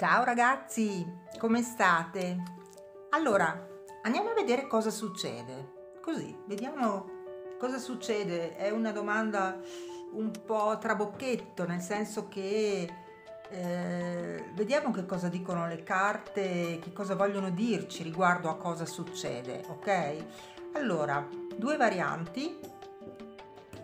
Ciao ragazzi, come state? Allora, andiamo a vedere cosa succede. Così, vediamo cosa succede. È una domanda un po' trabocchetto, nel senso che eh, vediamo che cosa dicono le carte, che cosa vogliono dirci riguardo a cosa succede, ok? Allora, due varianti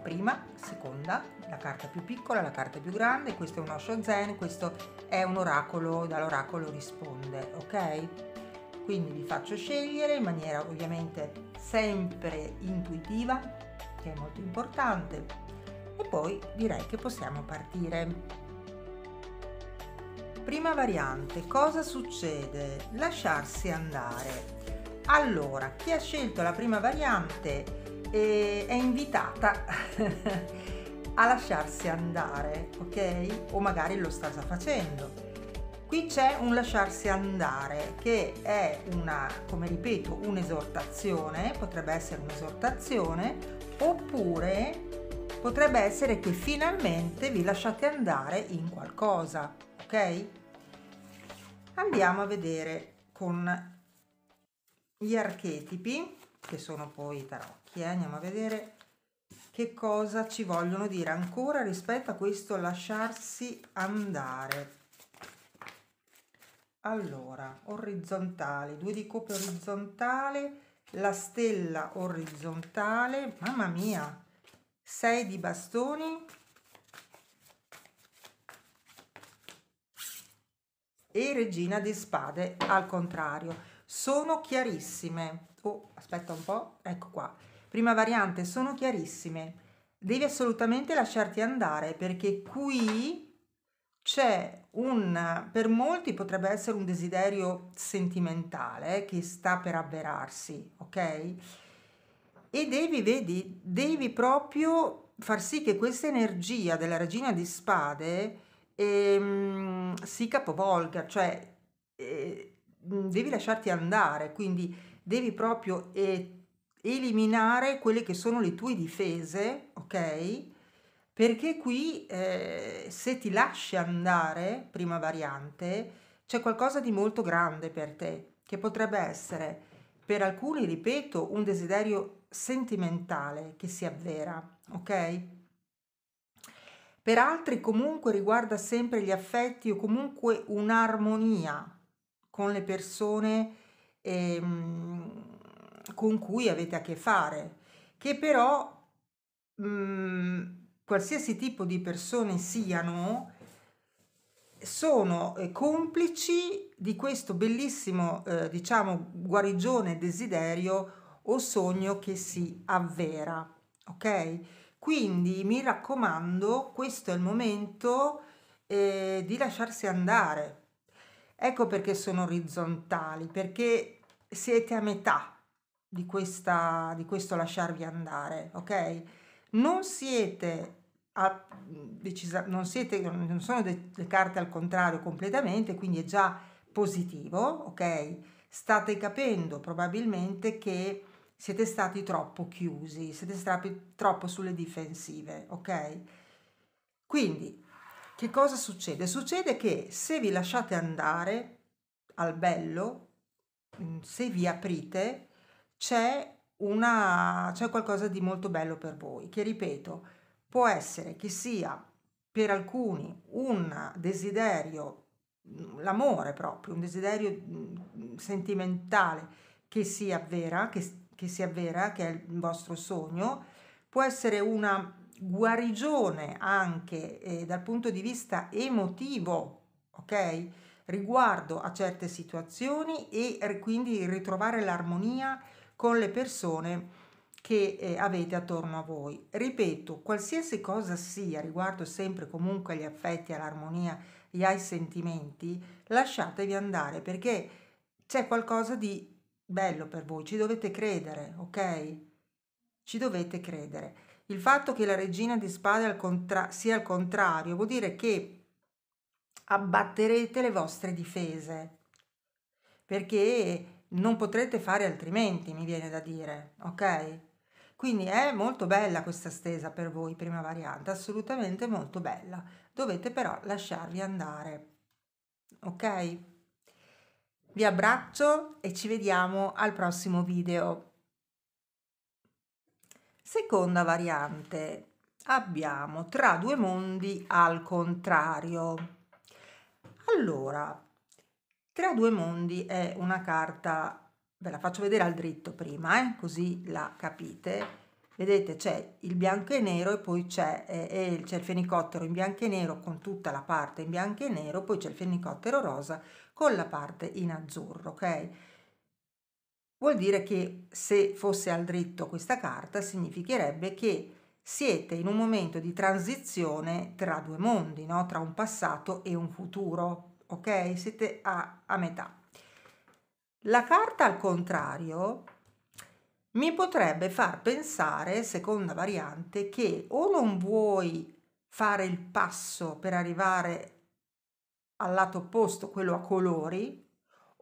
prima, seconda, la carta più piccola, la carta più grande, questo è un osho zen, questo è un oracolo, dall'oracolo risponde, ok? Quindi vi faccio scegliere in maniera ovviamente sempre intuitiva, che è molto importante, e poi direi che possiamo partire. Prima variante, cosa succede? Lasciarsi andare. Allora, chi ha scelto la prima variante e è invitata a lasciarsi andare, ok? O magari lo sta già facendo. Qui c'è un lasciarsi andare che è una, come ripeto, un'esortazione, potrebbe essere un'esortazione, oppure potrebbe essere che finalmente vi lasciate andare in qualcosa, ok? Andiamo a vedere con gli archetipi che sono poi i tarocchi. Eh? Andiamo a vedere che cosa ci vogliono dire ancora rispetto a questo lasciarsi andare. Allora, orizzontale, due di coppe orizzontale, la stella orizzontale, mamma mia, sei di bastoni e regina di spade al contrario. Sono chiarissime oh, aspetta un po', ecco qua. Prima variante, sono chiarissime. Devi assolutamente lasciarti andare perché qui c'è un, per molti potrebbe essere un desiderio sentimentale che sta per avverarsi, ok? E devi, vedi, devi proprio far sì che questa energia della regina di spade ehm, si capovolga, cioè eh, devi lasciarti andare, quindi devi proprio eh, eliminare quelle che sono le tue difese, ok? Perché qui eh, se ti lasci andare, prima variante, c'è qualcosa di molto grande per te, che potrebbe essere per alcuni, ripeto, un desiderio sentimentale che si avvera, ok? Per altri comunque riguarda sempre gli affetti o comunque un'armonia con le persone ehm, con cui avete a che fare, che però mh, mm, qualsiasi tipo di persone siano, sono eh, complici di questo bellissimo, eh, diciamo, guarigione, desiderio o sogno che si avvera. Ok? Quindi mi raccomando, questo è il momento eh, di lasciarsi andare. Ecco perché sono orizzontali, perché siete a metà di, questa, di questo lasciarvi andare, ok? Non siete, a, decisa, non, siete non sono de, le carte al contrario completamente, quindi è già positivo, ok? State capendo probabilmente che siete stati troppo chiusi, siete stati troppo sulle difensive, ok? Quindi, che cosa succede? Succede che se vi lasciate andare al bello, Mm, se vi aprite c'è, una, c'è qualcosa di molto bello per voi, che ripeto, può essere che sia per alcuni un desiderio, mm, l'amore proprio, un desiderio mm, sentimentale che si avvera, che, che si avvera, che è il vostro sogno, può essere una guarigione anche eh, dal punto di vista emotivo, ok? riguardo a certe situazioni e quindi ritrovare l'armonia con le persone che eh, avete attorno a voi. Ripeto, qualsiasi cosa sia riguardo sempre comunque agli affetti, all'armonia e ai sentimenti, lasciatevi andare perché c'è qualcosa di bello per voi, ci dovete credere, ok? Ci dovete credere. Il fatto che la regina di spade al contra- sia al contrario vuol dire che abbatterete le vostre difese, perché non potrete fare altrimenti, mi viene da dire, ok? Quindi è molto bella questa stesa per voi, prima variante, assolutamente molto bella. Dovete però lasciarvi andare, ok? Vi abbraccio e ci vediamo al prossimo video. Seconda variante, abbiamo tra due mondi al contrario. Allora, Tra due mondi è una carta, ve la faccio vedere al dritto prima, eh, così la capite. Vedete c'è il bianco e nero e poi c'è, eh, c'è il fenicottero in bianco e nero con tutta la parte in bianco e nero, poi c'è il fenicottero rosa con la parte in azzurro, ok? Vuol dire che se fosse al dritto questa carta significherebbe che siete in un momento di transizione tra due mondi, no? tra un passato e un futuro, ok? Siete a, a metà. La carta al contrario mi potrebbe far pensare, seconda variante, che o non vuoi fare il passo per arrivare al lato opposto, quello a colori,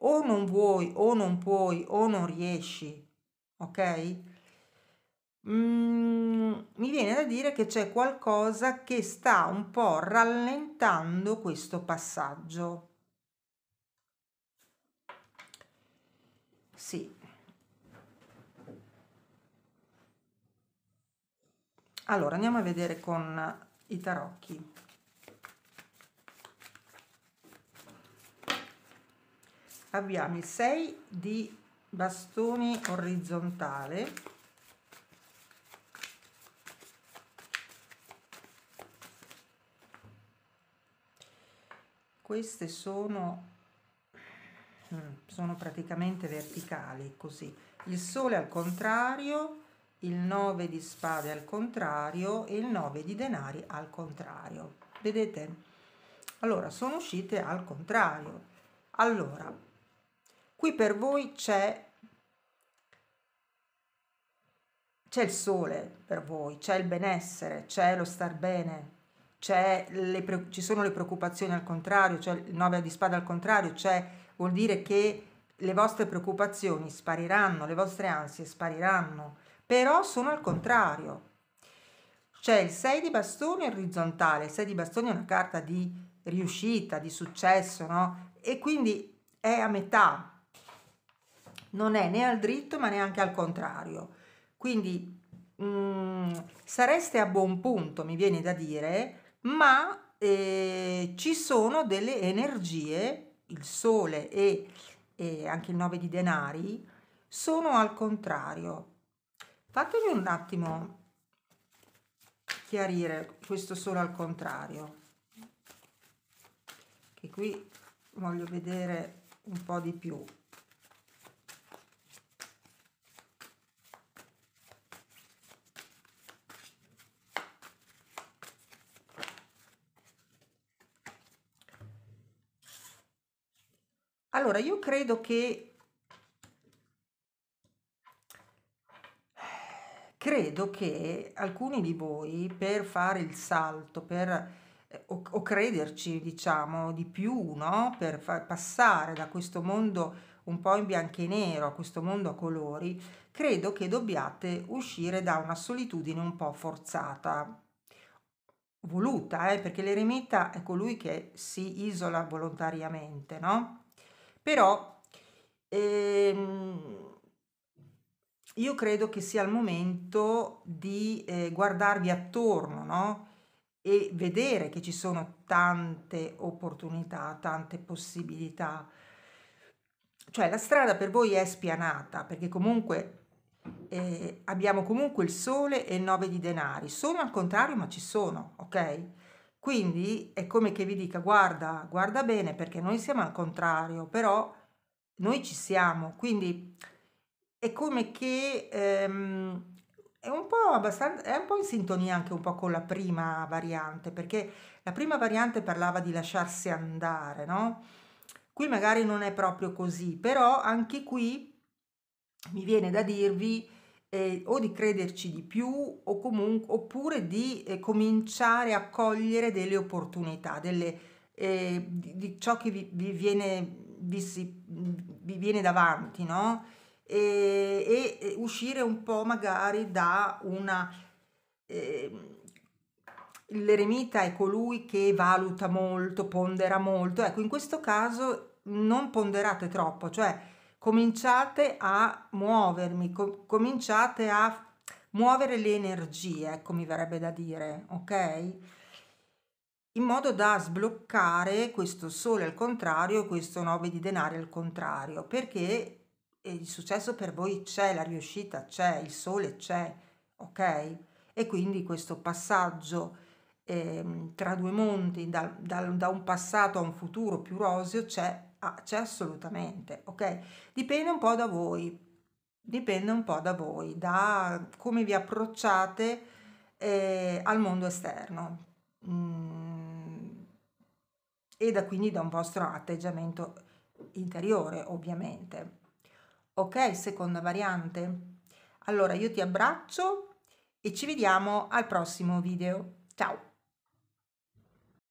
o non vuoi, o non puoi, o non riesci, ok? Mm, mi viene da dire che c'è qualcosa che sta un po' rallentando questo passaggio. Sì. Allora andiamo a vedere con i tarocchi. Abbiamo i 6 di bastoni orizzontale queste sono, mm, sono praticamente verticali così il sole al contrario il 9 di spade al contrario e il 9 di denari al contrario vedete allora sono uscite al contrario allora qui per voi c'è c'è il sole per voi c'è il benessere c'è lo star bene le, ci sono le preoccupazioni al contrario, cioè il 9 di spada al contrario, cioè vuol dire che le vostre preoccupazioni spariranno, le vostre ansie spariranno, però sono al contrario. C'è il 6 di bastoni orizzontale, il 6 di bastoni è una carta di riuscita, di successo, no? E quindi è a metà, non è né al dritto ma neanche al contrario. Quindi mh, mm, sareste a buon punto, mi viene da dire, ma eh, ci sono delle energie, il Sole e, e anche il 9 di denari, sono al contrario. Fatemi un attimo chiarire questo solo al contrario, che qui voglio vedere un po' di più. Allora, io credo che... Credo che alcuni di voi per fare il salto, per eh, o, o, crederci diciamo di più no? per far passare da questo mondo un po' in bianco e nero a questo mondo a colori credo che dobbiate uscire da una solitudine un po' forzata voluta eh? perché l'eremita è colui che si isola volontariamente no? Però ehm, io credo che sia il momento di eh, guardarvi attorno, no? E vedere che ci sono tante opportunità, tante possibilità. Cioè la strada per voi è spianata, perché comunque eh, abbiamo comunque il sole e il nove di denari. Sono al contrario, ma ci sono, ok? Quindi è come che vi dica guarda, guarda bene perché noi siamo al contrario, però noi ci siamo. Quindi è come che ehm, è, un po abbastanza, è un po' in sintonia anche un po' con la prima variante, perché la prima variante parlava di lasciarsi andare, no? Qui magari non è proprio così, però anche qui mi viene da dirvi eh, o di crederci di più o comunque, oppure di eh, cominciare a cogliere delle opportunità, delle, eh, di, di, ciò che vi, vi, viene, vi, si, vi viene, davanti, no? e, e, uscire un po' magari da una... Ehm, l'eremita è colui che valuta molto, pondera molto, ecco in questo caso non ponderate troppo, cioè cominciate a muovermi, com cominciate a muovere le energie, ecco mi verrebbe da dire, ok? In modo da sbloccare questo sole al contrario e questo nove di denari al contrario, perché eh, il successo per voi c'è, la riuscita c'è, il sole c'è, ok? E quindi questo passaggio eh, tra due mondi, da, da, da un passato a un futuro più roseo c'è Ah, c'è assolutamente, ok? Dipende un po' da voi, dipende un po' da voi, da come vi approcciate eh, al mondo esterno mm, e da quindi da un vostro atteggiamento interiore, ovviamente. Ok, seconda variante. Allora, io ti abbraccio e ci vediamo al prossimo video. Ciao!